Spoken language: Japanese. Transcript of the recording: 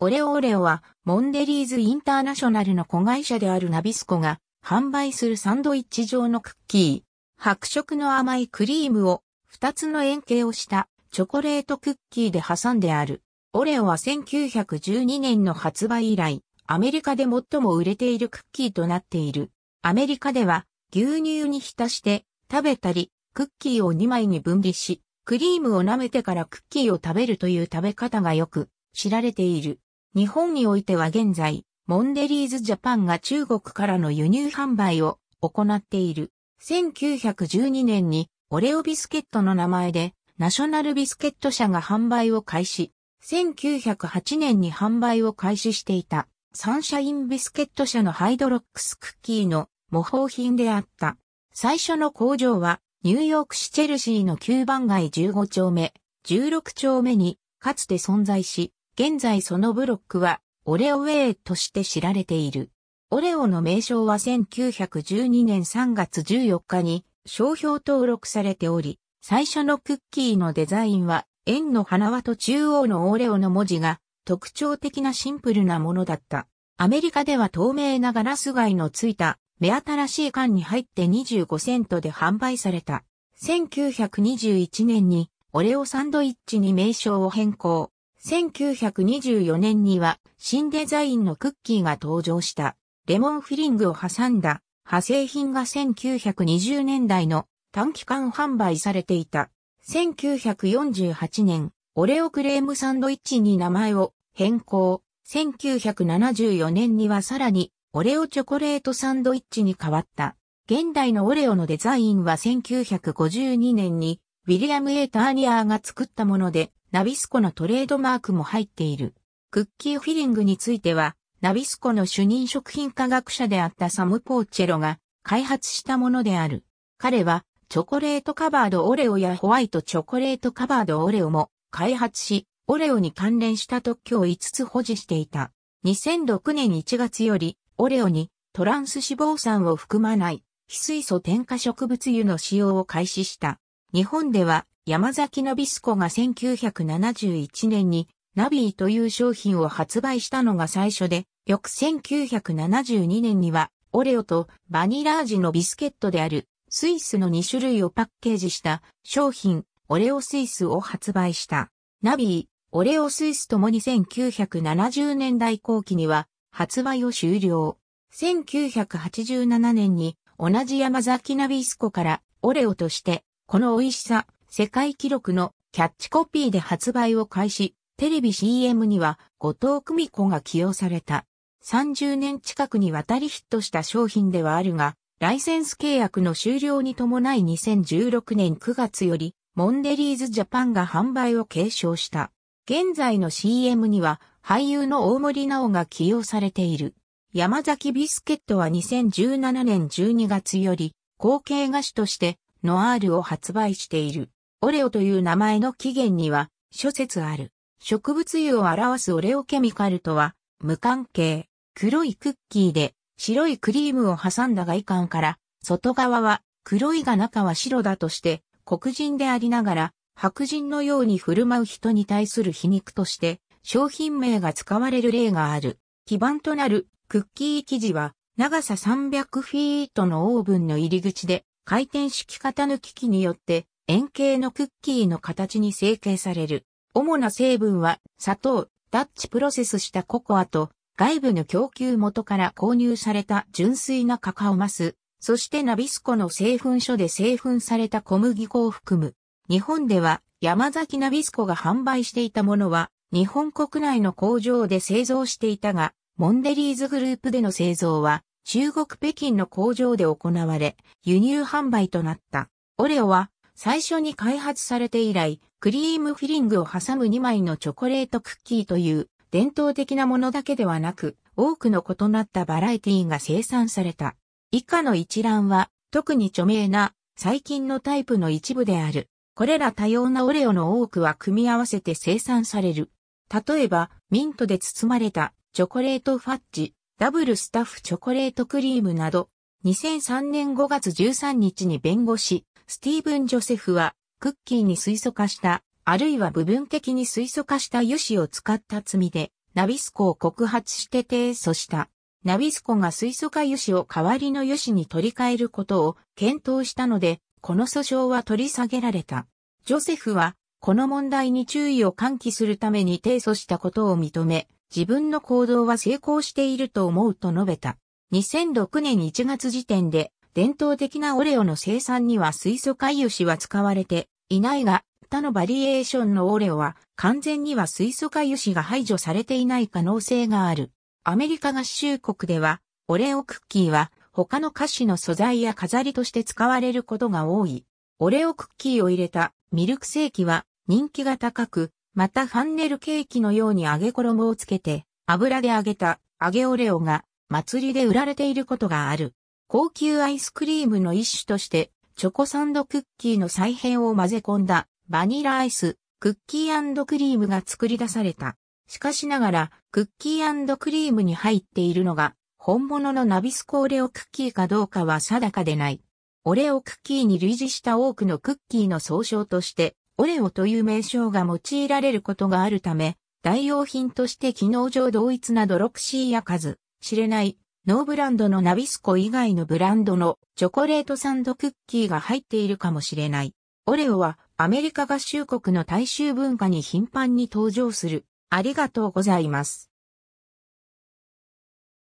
オレオオレオは、モンデリーズインターナショナルの子会社であるナビスコが、販売するサンドイッチ状のクッキー。白色の甘いクリームを、二つの円形をしたチョコレートクッキーで挟んである。オレオは1912年の発売以来、アメリカで最も売れているクッキーとなっている。アメリカでは、牛乳に浸して、食べたり、クッキーを2枚に分離し、クリームを舐めてからクッキーを食べるという食べ方がよく知られている。日本においては現在、モンデリーズジャパンが中国からの輸入販売を行っている。1912年にオレオビスケットの名前でナショナルビスケット社が販売を開始。1908年に販売を開始していたサンシャインビスケット社のハイドロックスクッキーの模倣品であった。最初の工場はニューヨーク市チェルシーの9番街15丁目、16丁目にかつて存在し、現在そのブロックは、オレオウェイとして知られている。オレオの名称は1912年3月14日に商標登録されており、最初のクッキーのデザインは、円の花輪と中央のオレオの文字が特徴的なシンプルなものだった。アメリカでは透明なガラス貝のついた目新しい缶に入って25セントで販売された。1921年にオレオサンドイッチに名称を変更。1924年には新デザインのクッキーが登場した。レモンフィリングを挟んだ派生品が1920年代の短期間販売されていた。1948年、オレオクレームサンドイッチに名前を変更。1974年にはさらにオレオチョコレートサンドイッチに変わった。現代のオレオのデザインは1952年にウィリアム・エーターニアーが作ったもので、ナビスコのトレードマークも入っている。クッキーフィリングについては、ナビスコの主任食品科学者であったサム・ポーチェロが開発したものである。彼は、チョコレートカバードオレオやホワイトチョコレートカバードオレオも開発し、オレオに関連した特許を5つ保持していた。2006年1月より、オレオにトランス脂肪酸を含まない非水素添加植物油の使用を開始した。日本では山崎のビスコが1971年にナビーという商品を発売したのが最初で、翌1972年にはオレオとバニラ味のビスケットであるスイスの2種類をパッケージした商品オレオスイスを発売した。ナビー、オレオスイスともに1970年代後期には発売を終了。1987年に同じ山崎ナビスコからオレオとしてこの美味しさ、世界記録のキャッチコピーで発売を開始、テレビ CM には後藤久美子が起用された。30年近くにわたりヒットした商品ではあるが、ライセンス契約の終了に伴い2016年9月より、モンデリーズジャパンが販売を継承した。現在の CM には、俳優の大森直が起用されている。山崎ビスケットは2017年12月より、後継菓子として、ノアールを発売している。オレオという名前の起源には諸説ある。植物油を表すオレオケミカルとは無関係。黒いクッキーで白いクリームを挟んだ外観から外側は黒いが中は白だとして黒人でありながら白人のように振る舞う人に対する皮肉として商品名が使われる例がある。基盤となるクッキー生地は長さ300フィートのオーブンの入り口で回転式型抜き機によって円形のクッキーの形に成形される。主な成分は砂糖、ダッチプロセスしたココアと外部の供給元から購入された純粋なカカオマス、そしてナビスコの製粉所で製粉された小麦粉を含む。日本では山崎ナビスコが販売していたものは日本国内の工場で製造していたが、モンデリーズグループでの製造は中国北京の工場で行われ、輸入販売となった。オレオは最初に開発されて以来、クリームフィリングを挟む2枚のチョコレートクッキーという伝統的なものだけではなく、多くの異なったバラエティが生産された。以下の一覧は、特に著名な最近のタイプの一部である。これら多様なオレオの多くは組み合わせて生産される。例えば、ミントで包まれたチョコレートファッジ、ダブルスタッフチョコレートクリームなど、2003年5月13日に弁護士、スティーブン・ジョセフは、クッキーに水素化した、あるいは部分的に水素化した油脂を使った罪で、ナビスコを告発して提訴した。ナビスコが水素化油脂を代わりの油脂に取り替えることを検討したので、この訴訟は取り下げられた。ジョセフは、この問題に注意を喚起するために提訴したことを認め、自分の行動は成功していると思うと述べた。2006年1月時点で伝統的なオレオの生産には水素回油脂は使われていないが、他のバリエーションのオレオは完全には水素化油脂が排除されていない可能性がある。アメリカ合衆国では、オレオクッキーは他の菓子の素材や飾りとして使われることが多い。オレオクッキーを入れたミルクセーキは人気が高く、またファンネルケーキのように揚げ衣をつけて油で揚げた揚げオレオが祭りで売られていることがある。高級アイスクリームの一種として、チョコサンドクッキーの再編を混ぜ込んだ、バニラアイス、クッキークリームが作り出された。しかしながら、クッキークリームに入っているのが、本物のナビスコオレオクッキーかどうかは定かでない。オレオクッキーに類似した多くのクッキーの総称として、オレオという名称が用いられることがあるため、代用品として機能上同一なドロクシーや数、知れないノーブランドのナビスコ以外のブランドのチョコレートサンドクッキーが入っているかもしれない。オレオはアメリカ合衆国の大衆文化に頻繁に登場する。ありがとうございます。